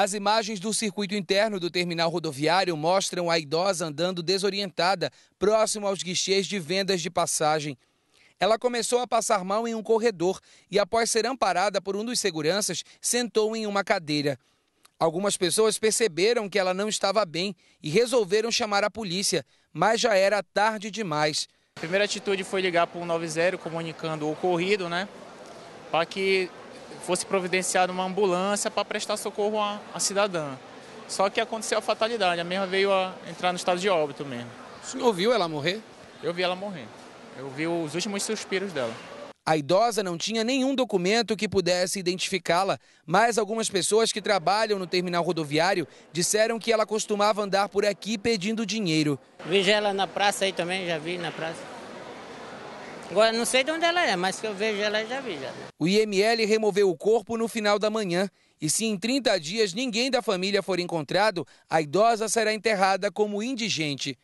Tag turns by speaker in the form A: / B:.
A: As imagens do circuito interno do terminal rodoviário mostram a idosa andando desorientada, próximo aos guichês de vendas de passagem. Ela começou a passar mal em um corredor e, após ser amparada por um dos seguranças, sentou em uma cadeira. Algumas pessoas perceberam que ela não estava bem e resolveram chamar a polícia,
B: mas já era tarde demais. A primeira atitude foi ligar para o 90 comunicando o ocorrido, né? Para que fosse providenciada uma ambulância para prestar socorro à, à, cidadã. Só que aconteceu a fatalidade, a mesma veio a entrar no estado de óbito mesmo. O senhor viu ela morrer? Eu vi ela morrer. Eu vi os últimos suspiros dela.
A: A idosa não tinha nenhum documento que pudesse identificá-la, mas algumas pessoas que trabalham no terminal rodoviário disseram que ela costumava andar por aqui pedindo dinheiro.
C: Vi ela na praça aí também, já vi na praça. Agora não sei de onde ela é, mas que eu vejo ela já vi. Já.
A: O IML removeu o corpo no final da manhã. E se em 30 dias ninguém da família for encontrado, a idosa será enterrada como indigente.